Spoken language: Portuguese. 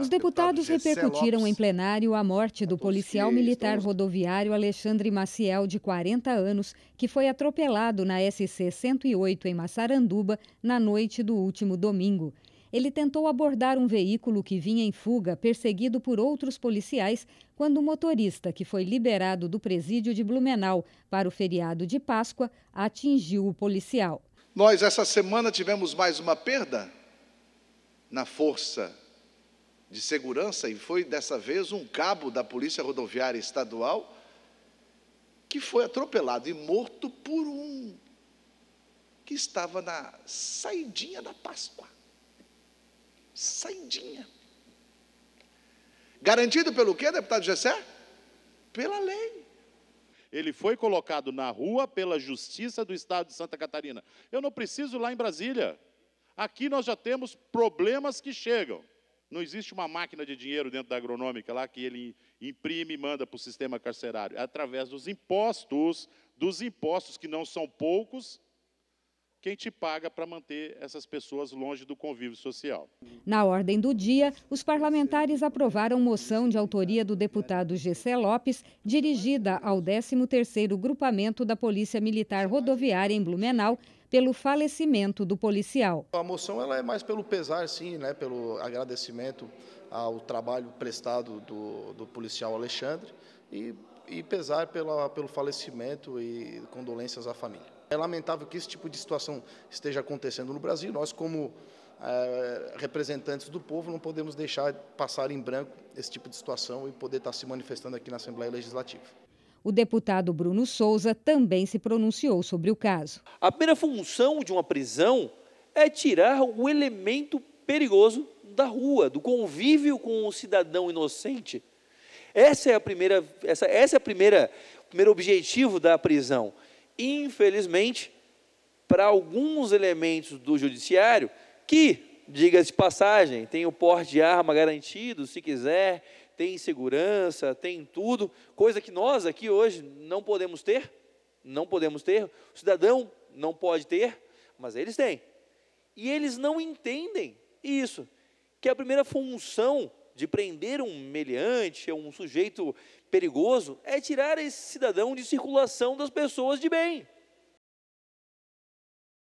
Os deputados repercutiram em plenário a morte do é policial militar rodoviário Alexandre Maciel, de 40 anos, que foi atropelado na SC-108 em Massaranduba na noite do último domingo. Ele tentou abordar um veículo que vinha em fuga, perseguido por outros policiais, quando o motorista, que foi liberado do presídio de Blumenau para o feriado de Páscoa, atingiu o policial. Nós, essa semana, tivemos mais uma perda na força de segurança, e foi dessa vez um cabo da Polícia Rodoviária Estadual que foi atropelado e morto por um que estava na saidinha da Páscoa. Saidinha. Garantido pelo quê, deputado Gessé? Pela lei. Ele foi colocado na rua pela Justiça do Estado de Santa Catarina. Eu não preciso ir lá em Brasília. Aqui nós já temos problemas que chegam. Não existe uma máquina de dinheiro dentro da agronômica lá que ele imprime e manda para o sistema carcerário. É através dos impostos, dos impostos que não são poucos, quem te paga para manter essas pessoas longe do convívio social. Na ordem do dia, os parlamentares aprovaram moção de autoria do deputado Gessé Lopes, dirigida ao 13º Grupamento da Polícia Militar Rodoviária em Blumenau, pelo falecimento do policial. A moção ela é mais pelo pesar, sim, né, pelo agradecimento ao trabalho prestado do, do policial Alexandre e, e pesar pela, pelo falecimento e condolências à família. É lamentável que esse tipo de situação esteja acontecendo no Brasil. Nós, como é, representantes do povo, não podemos deixar passar em branco esse tipo de situação e poder estar se manifestando aqui na Assembleia Legislativa. O deputado Bruno Souza também se pronunciou sobre o caso. A primeira função de uma prisão é tirar o elemento perigoso da rua, do convívio com o cidadão inocente. Essa é a primeira, essa, essa é a primeira, o primeiro objetivo da prisão. Infelizmente, para alguns elementos do judiciário que, diga-se de passagem, tem o porte de arma garantido, se quiser, tem segurança, tem tudo, coisa que nós aqui hoje não podemos ter, não podemos ter, o cidadão não pode ter, mas eles têm. E eles não entendem isso, que a primeira função de prender um meliante, um sujeito perigoso, é tirar esse cidadão de circulação das pessoas de bem.